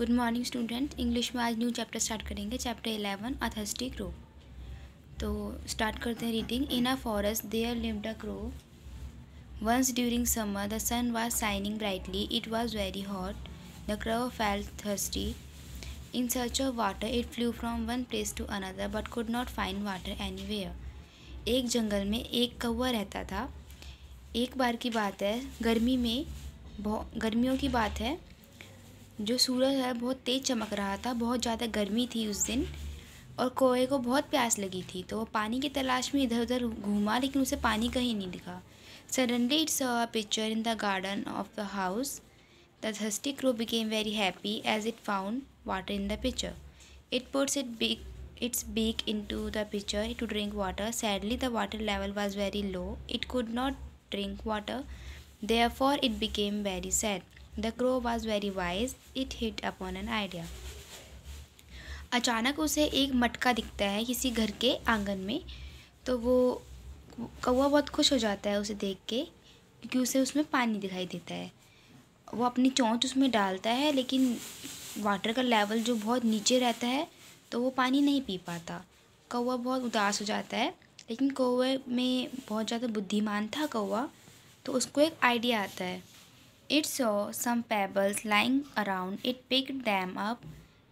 Good morning student English में आज new chapter start करेंगे चैप्टर इलेवन अथस्टिक क्रो तो स्टार्ट करते हैं reading in a forest there lived a crow once during summer the sun was shining brightly it was very hot the crow felt thirsty in search of water it flew from one place to another but could not find water any एक जंगल में एक कौवा रहता था एक बार की बात है गर्मी में गर्मियों की बात है जो सूरज है बहुत तेज़ चमक रहा था बहुत ज़्यादा गर्मी थी उस दिन और कोए को बहुत प्यास लगी थी तो वो पानी की तलाश में इधर उधर घूमा लेकिन उसे पानी कहीं नहीं दिखा suddenly it's a picture in the garden of the house the thirsty crow became very happy as it found water in the picture it puts it big into the picture to drink water sadly the water level was very low it could not drink water therefore it became very sad the crow was very wise it hit upon an idea अचानक उसे एक मटका दिखता है किसी घर के आंगन में तो वो कौवा बहुत खुश हो जाता है उसे देख के क्योंकि उसे उसमें पानी दिखाई देता है वो अपनी चोंच उसमें डालता है लेकिन वाटर का लेवल जो बहुत नीचे रहता है तो वो पानी नहीं पी पाता कौवा बहुत उदास हो जाता है लेकिन कौवे में बहुत ज़्यादा बुद्धिमान था कौवा तो उसको एक आइडिया आता है It saw some pebbles lying around. It picked them up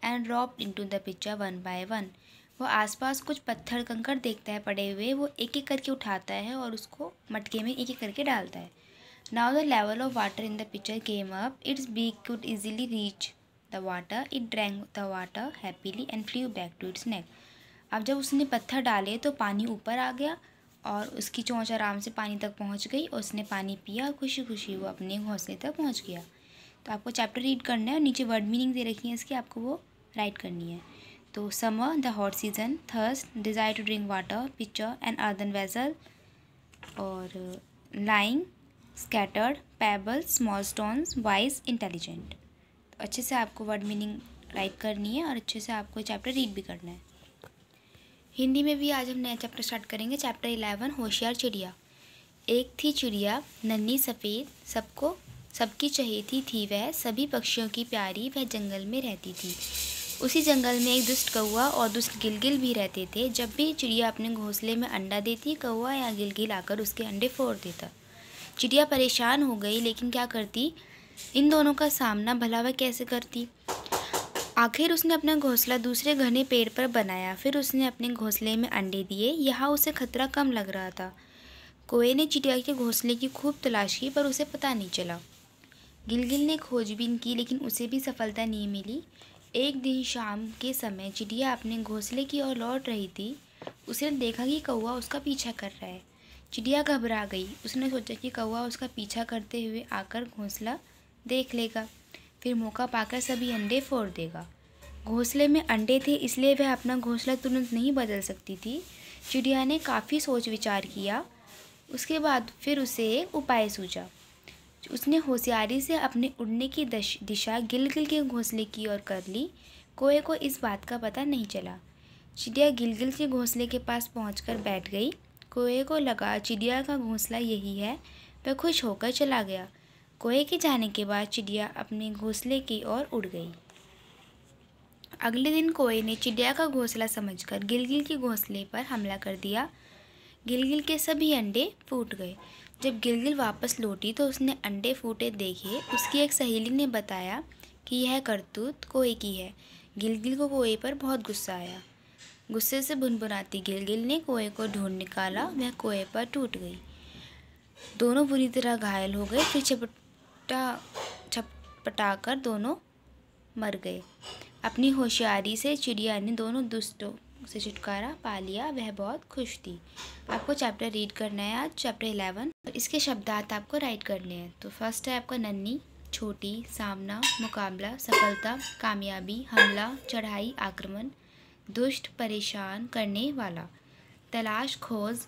and dropped into the pitcher one by one. वो आसपास कुछ पत्थर कंकड़ देखता है पड़े हुए वो एक एक करके उठाता है और उसको मटके में एक एक करके डालता है now the level of water in the picture game up it's beak could easily reach the water it drank the water happily and flew back to its neck अब जब उसने पत्थर डाले तो पानी ऊपर आ गया और उसकी चोंच आराम से पानी तक पहुंच गई और उसने पानी पिया और खुशी खुशी वो अपने घोंसले तक पहुंच गया तो आपको चैप्टर रीड करना है और नीचे वर्ड मीनिंग दे रखी है इसकी आपको वो राइट करनी है तो summer the hot season thirst desire to drink water picture and earthen vessel और lying scattered pebble small stones wise intelligent तो अच्छे से आपको वर्ड मीनिंग राइट करनी है और अच्छे से आपको चैप्टर रीड भी करना है हिंदी में भी आज हम नया चैप्टर स्टार्ट करेंगे चैप्टर इलेवन होशियार चिड़िया एक थी चिड़िया नन्ही सफ़ेद सबको सबकी चहेती थी वह सभी पक्षियों की प्यारी वह जंगल में रहती थी उसी जंगल में एक दुष्ट कौआ और दुष्ट गिलगिल भी रहते थे जब भी चिड़िया अपने घोंसले में अंडा देती कौआ या गिलगिल आकर उसके अंडे फोड़ देता चिड़िया परेशान हो गई लेकिन क्या करती इन दोनों का सामना भला वह कैसे करती आखिर उसने अपना घोंसला दूसरे घने पेड़ पर बनाया फिर उसने अपने घोंसले में अंडे दिए यहाँ उसे खतरा कम लग रहा था कोए ने चिड़िया के घोंसले की खूब तलाश की पर उसे पता नहीं चला गिलगिल ने खोजबीन की लेकिन उसे भी सफलता नहीं मिली एक दिन शाम के समय चिड़िया अपने घोंसले की ओर लौट रही थी उसने देखा कि कौआ उसका पीछा कर रहा है चिड़िया घबरा गई उसने सोचा कि कौआ उसका पीछा करते हुए आकर घोंसला देख लेगा फिर मौका पाकर सभी अंडे फोड़ देगा घोंसले में अंडे थे इसलिए वह अपना घोंसला तुरंत नहीं बदल सकती थी चिड़िया ने काफ़ी सोच विचार किया उसके बाद फिर उसे एक उपाय सूझा उसने होशियारी से अपने उड़ने की दिशा गिलगिल के घोंसले की ओर कर ली कोए को इस बात का पता नहीं चला चिड़िया गिलगिल के घोंसले के पास पहुँच बैठ गई कोए को लगा चिड़िया का घोंसला यही है वह खुश होकर चला गया कोए के जाने के बाद चिड़िया अपने घोंसले की ओर उड़ गई अगले दिन कोए ने चिड़िया का घोंसला समझकर गिलगिल के घोंसले पर हमला कर दिया गिलगिल के सभी अंडे फूट गए जब गिलगिल वापस लौटी तो उसने अंडे फूटे देखे उसकी एक सहेली ने बताया कि यह करतूत कोए की है गिलगिल को कोए पर बहुत गुस्सा आया गुस्से से भुनभुनाती गिलगिल ने कोए को ढूंढ निकाला वह कोए पर टूट गई दोनों बुरी तरह घायल हो गए फिर छपटा कर दोनों मर गए अपनी होशियारी से चिड़िया ने दोनों दुष्टों से छुटकारा पा लिया वह बहुत खुश थी आपको चैप्टर रीड करना है आज चैप्टर इलेवन इसके शब्दार्थ आपको राइट करने हैं तो फर्स्ट है आपका नन्नी छोटी सामना मुकाबला सफलता कामयाबी हमला चढ़ाई आक्रमण दुष्ट परेशान करने वाला तलाश खोज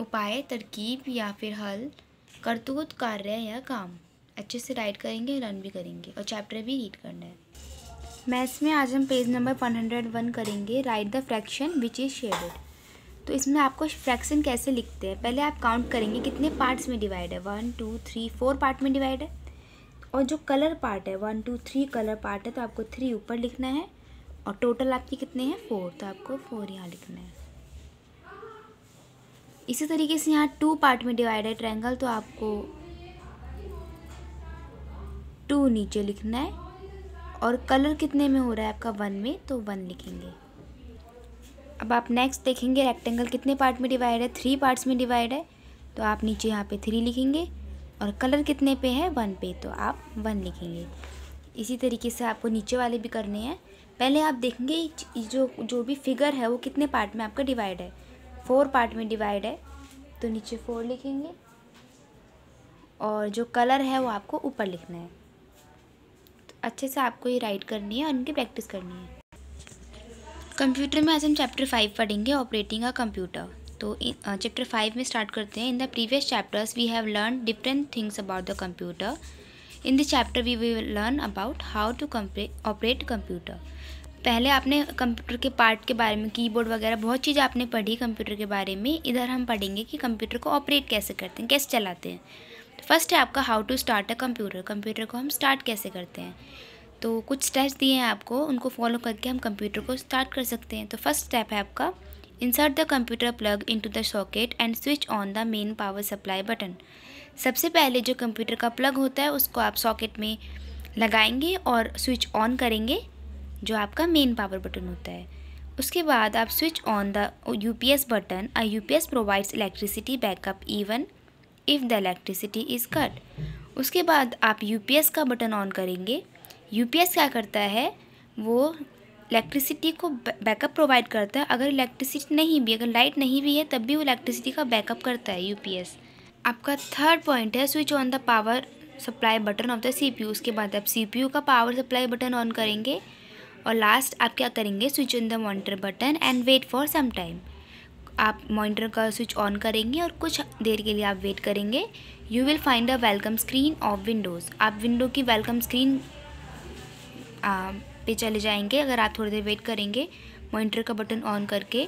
उपाय तरकीब या फिर हल करतूत कार्य या काम अच्छे से राइट करेंगे रन भी करेंगे और चैप्टर भी रीड करना है मैथ्स में आज हम page number one hundred one करेंगे write the fraction which is shaded तो इसमें आपको फ्रैक्शन कैसे लिखते हैं पहले आप काउंट करेंगे कितने पार्ट्स में डिवाइड है one two three four part में डिवाइड है और जो कलर पार्ट है one two three colour part है तो आपको थ्री ऊपर लिखना है और टोटल आपके कितने हैं फोर तो आपको फोर यहाँ लिखना है इसी तरीके से यहाँ टू पार्ट में डिवाइड है ट्रैंगल तो आपको टू नीचे लिखना है और कलर कितने में हो रहा है आपका वन में तो वन लिखेंगे अब आप नेक्स्ट देखेंगे रेक्टेंगल कितने पार्ट में डिवाइड है थ्री पार्ट्स में डिवाइड है तो आप नीचे यहाँ पे थ्री लिखेंगे और कलर कितने पे है वन पे तो आप वन लिखेंगे इसी तरीके से आपको नीचे वाले भी करने हैं पहले आप देखेंगे जो जो भी फिगर है वो कितने पार्ट में आपका डिवाइड है फोर पार्ट में डिवाइड है तो नीचे फोर लिखेंगे और जो कलर है वो आपको ऊपर लिखना है अच्छे से आपको ये राइट करनी है और इनकी प्रैक्टिस करनी है कंप्यूटर में आज हम चैप्टर फाइव पढ़ेंगे ऑपरेटिंग तो अ कंप्यूटर तो चैप्टर फाइव में स्टार्ट करते हैं in the previous chapters we have learn different things about the computer in this chapter we we learn about how to operate computer पहले आपने computer के part के बारे में कीबोर्ड वगैरह बहुत चीज़ आपने पढ़ी कंप्यूटर के बारे में इधर हम पढ़ेंगे कि कंप्यूटर को ऑपरेट कैसे करते हैं कैसे चलाते हैं फर्स्ट है आपका how to start a computer computer को हम स्टार्ट कैसे करते हैं तो कुछ स्टेप्स दिए हैं आपको उनको फॉलो करके हम कंप्यूटर को स्टार्ट कर सकते हैं तो फर्स्ट स्टेप है आपका insert the computer plug into the socket and switch on the main power supply button सबसे पहले जो कंप्यूटर का प्लग होता है उसको आप सॉकेट में लगाएंगे और स्विच ऑन करेंगे जो आपका मेन पावर बटन होता है उसके बाद आप switch on the U P S button a U P S provides electricity backup even if the electricity is cut उसके बाद आप यू का बटन ऑन करेंगे यू क्या करता है वो इलेक्ट्रिसिटी को बैकअप प्रोवाइड करता है अगर इलेक्ट्रिसिटी नहीं भी अगर लाइट नहीं भी है तब भी वो इलेक्ट्रिसिटी का बैकअप करता है यू आपका थर्ड पॉइंट है switch on the power supply button of the CPU उसके बाद आप यू का पावर सप्लाई बटन ऑन करेंगे और लास्ट आप क्या करेंगे switch on the monitor button and wait for some time आप मॉनिटर का स्विच ऑन करेंगे और कुछ देर के लिए आप वेट करेंगे you will find a welcome screen of Windows आप विंडो की वेलकम स्क्रीन पे चले जाएंगे अगर आप थोड़ी देर वेट करेंगे मॉनिटर का बटन ऑन करके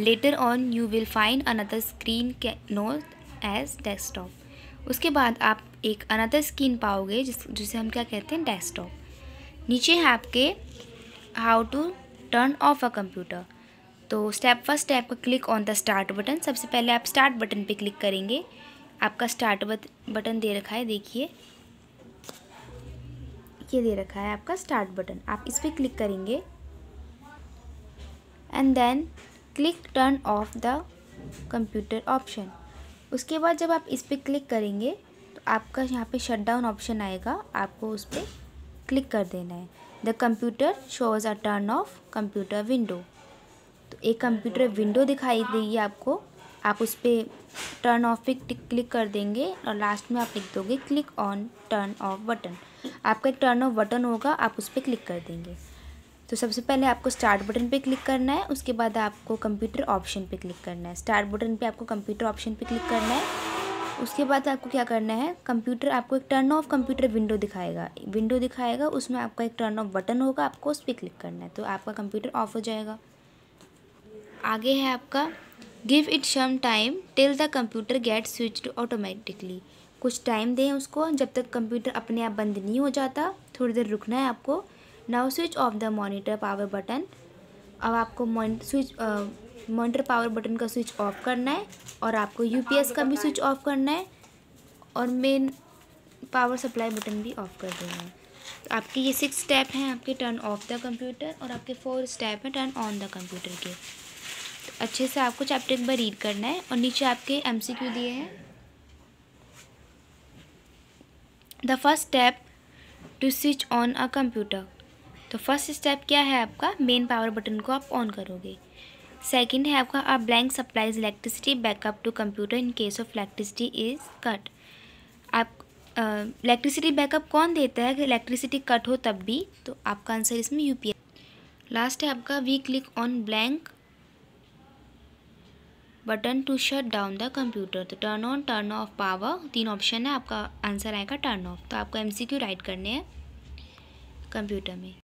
later on you will find another screen known as desktop उसके बाद आप एक अनदर स्क्रीन पाओगे जिस जिसे हम क्या कहते हैं डेस्कटॉप नीचे है आपके how to turn off a computer तो step first step click on the start button सबसे पहले आप स्टार्ट बटन पे क्लिक करेंगे आपका स्टार्ट बटन दे रखा है देखिए ये दे रखा है आपका स्टार्ट बटन आप इस पर क्लिक करेंगे and then click turn off the computer option उसके बाद जब आप इस पर क्लिक करेंगे तो आपका यहाँ पे शट डाउन ऑप्शन आएगा आपको उस पर क्लिक कर देना है the computer shows a turn off computer window तो एक कंप्यूटर विंडो दिखाई देगी आपको आप उस पर टर्न ऑफ पे क्लिक कर देंगे और लास्ट में आप लिख दोगे click on turn off button आपका एक टर्न ऑफ बटन होगा आप उस पर क्लिक कर देंगे तो सबसे पहले आपको स्टार्ट बटन पे क्लिक करना है उसके बाद आपको कंप्यूटर ऑप्शन पे क्लिक करना है स्टार्ट बटन पे आपको कंप्यूटर ऑप्शन पे क्लिक करना है उसके बाद आपको क्या करना है कंप्यूटर आपको एक टर्न ऑफ कंप्यूटर विंडो दिखाएगा विंडो दिखाएगा उसमें आपका एक टर्न ऑफ बटन होगा आपको उस पर क्लिक करना है तो आपका कंप्यूटर ऑफ हो जाएगा आगे है आपका give it some time till the computer get switch automatically कुछ टाइम दें उसको जब तक कंप्यूटर अपने आप बंद नहीं हो जाता थोड़ी देर रुकना है आपको now switch off the monitor power button अब आपको स्विच मॉनिटर पावर बटन का स्विच ऑफ करना है और आपको यूपीएस का भी स्विच ऑफ करना है और मेन पावर सप्लाई बटन भी ऑफ कर देना है तो आपके ये सिक्स स्टेप हैं आपके टर्न ऑफ द कंप्यूटर और आपके फोर स्टेप हैं टर्न ऑन द कंप्यूटर के अच्छे से आपको चैप्टर एक बार रीड करना है और नीचे आपके क्यू दिए हैं the first step to switch on a computer तो फर्स्ट स्टेप क्या है आपका मेन पावर बटन को आप ऑन करोगे सेकंड है आपका आप blank supplies electricity backup to computer in case of electricity is cut आप इलेक्ट्रिसिटी बैकअप कौन देता है अगर इलेक्ट्रिसिटी कट हो तब भी तो आपका आंसर इसमें यूपीएस लास्ट है आपका we click on blank button to shut down the computer तो turn on turn off power तीन ऑप्शन है आपका आंसर आएगा टर्न ऑफ तो आपको एमसीक्यू राइट करने हैं कंप्यूटर में